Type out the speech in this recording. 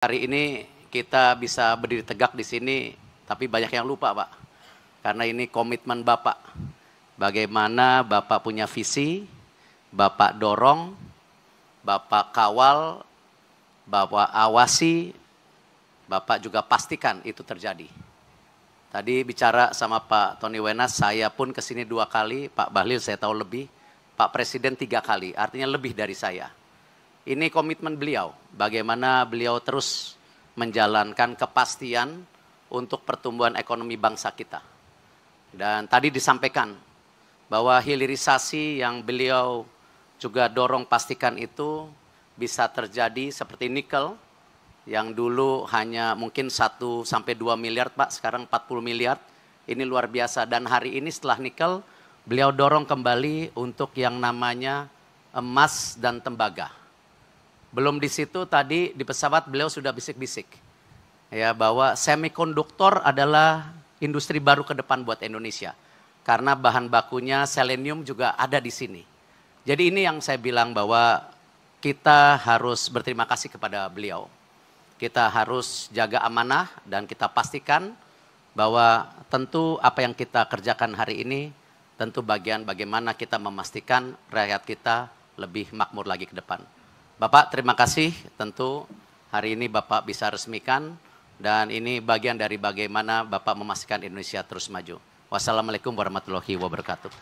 hari ini kita bisa berdiri tegak di sini, tapi banyak yang lupa, Pak. Karena ini komitmen Bapak. Bagaimana Bapak punya visi, Bapak dorong, Bapak kawal, Bapak awasi, Bapak juga pastikan itu terjadi. Tadi bicara sama Pak Tony Wenas, saya pun kesini dua kali, Pak Bahlil saya tahu lebih, Pak Presiden tiga kali, artinya lebih dari saya. Ini komitmen beliau, bagaimana beliau terus menjalankan kepastian untuk pertumbuhan ekonomi bangsa kita. Dan tadi disampaikan bahwa hilirisasi yang beliau juga dorong pastikan itu bisa terjadi seperti nikel yang dulu hanya mungkin 1 sampai 2 miliar Pak, sekarang 40 miliar. Ini luar biasa dan hari ini setelah nikel beliau dorong kembali untuk yang namanya emas dan tembaga. Belum di situ tadi di pesawat beliau sudah bisik-bisik. Ya, bahwa semikonduktor adalah industri baru ke depan buat Indonesia. Karena bahan bakunya selenium juga ada di sini. Jadi ini yang saya bilang bahwa kita harus berterima kasih kepada beliau. Kita harus jaga amanah dan kita pastikan bahwa tentu apa yang kita kerjakan hari ini tentu bagian bagaimana kita memastikan rakyat kita lebih makmur lagi ke depan. Bapak, terima kasih. Tentu hari ini Bapak bisa resmikan dan ini bagian dari bagaimana Bapak memastikan Indonesia terus maju. Wassalamualaikum warahmatullahi wabarakatuh.